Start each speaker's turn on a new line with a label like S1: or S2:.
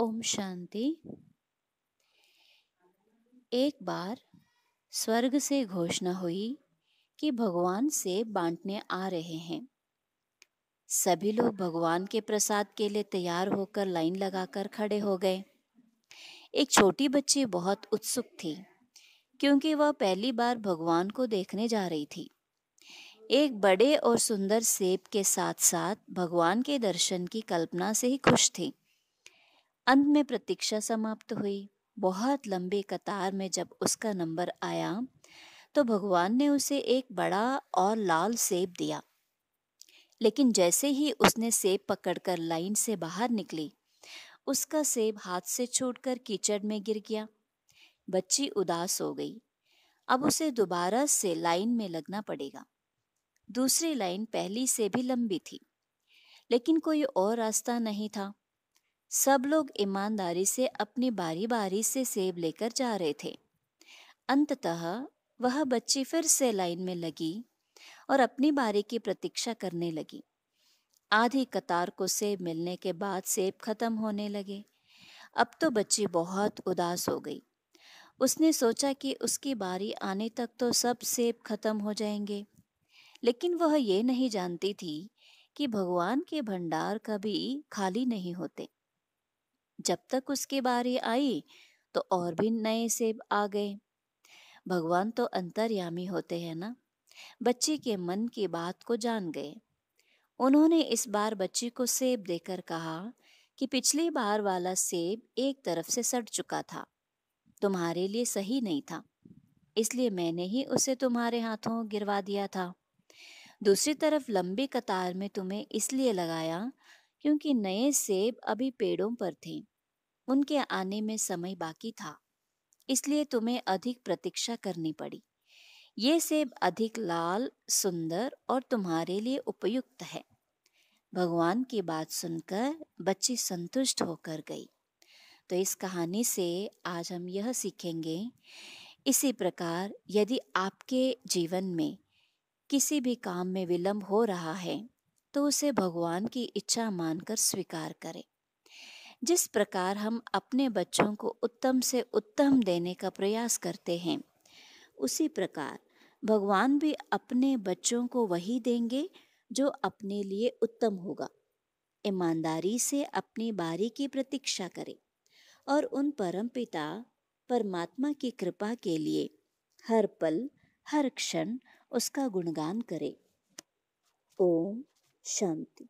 S1: ओम शांति एक बार स्वर्ग से घोषणा हुई कि भगवान से बांटने आ रहे हैं सभी लोग भगवान के प्रसाद के लिए तैयार होकर लाइन लगाकर खड़े हो गए एक छोटी बच्ची बहुत उत्सुक थी क्योंकि वह पहली बार भगवान को देखने जा रही थी एक बड़े और सुंदर सेब के साथ साथ भगवान के दर्शन की कल्पना से ही खुश थी अंत में प्रतीक्षा समाप्त हुई बहुत लंबी कतार में जब उसका नंबर आया तो भगवान ने उसे एक बड़ा और लाल सेब दिया लेकिन जैसे ही उसने सेब पकड़कर लाइन से बाहर निकली उसका सेब हाथ से छूटकर कीचड़ में गिर गया बच्ची उदास हो गई अब उसे दोबारा से लाइन में लगना पड़ेगा दूसरी लाइन पहली से भी लंबी थी लेकिन कोई और रास्ता नहीं था सब लोग ईमानदारी से अपनी बारी बारी से सेब लेकर जा रहे थे अंततः वह बच्ची फिर से लाइन में लगी और अपनी बारी की प्रतीक्षा करने लगी आधी कतार को सेब मिलने के बाद सेब खत्म होने लगे अब तो बच्ची बहुत उदास हो गई उसने सोचा कि उसकी बारी आने तक तो सब सेब खत्म हो जाएंगे लेकिन वह ये नहीं जानती थी कि भगवान के भंडार कभी खाली नहीं होते जब तक उसकी बारी आई तो और भी नए सेब आ गए भगवान तो अंतर्यामी होते हैं ना बच्चे के मन की बात को जान गए उन्होंने इस बार बच्चे को सेब देकर कहा कि पिछली बार वाला सेब एक तरफ से सड़ चुका था तुम्हारे लिए सही नहीं था इसलिए मैंने ही उसे तुम्हारे हाथों गिरवा दिया था दूसरी तरफ लंबी कतार में तुम्हें इसलिए लगाया क्योंकि नए सेब अभी पेड़ों पर थे उनके आने में समय बाकी था इसलिए तुम्हें अधिक प्रतीक्षा करनी पड़ी ये सेब अधिक लाल सुंदर और तुम्हारे लिए उपयुक्त है भगवान की बात सुनकर बच्ची संतुष्ट होकर गई तो इस कहानी से आज हम यह सीखेंगे इसी प्रकार यदि आपके जीवन में किसी भी काम में विलंब हो रहा है तो उसे भगवान की इच्छा मानकर स्वीकार करें जिस प्रकार हम अपने बच्चों को उत्तम से उत्तम देने का प्रयास करते हैं उसी प्रकार भगवान भी अपने बच्चों को वही देंगे जो अपने लिए उत्तम होगा ईमानदारी से अपनी बारी की प्रतीक्षा करें और उन परमपिता परमात्मा की कृपा के लिए हर पल हर क्षण उसका गुणगान करें ओम शांति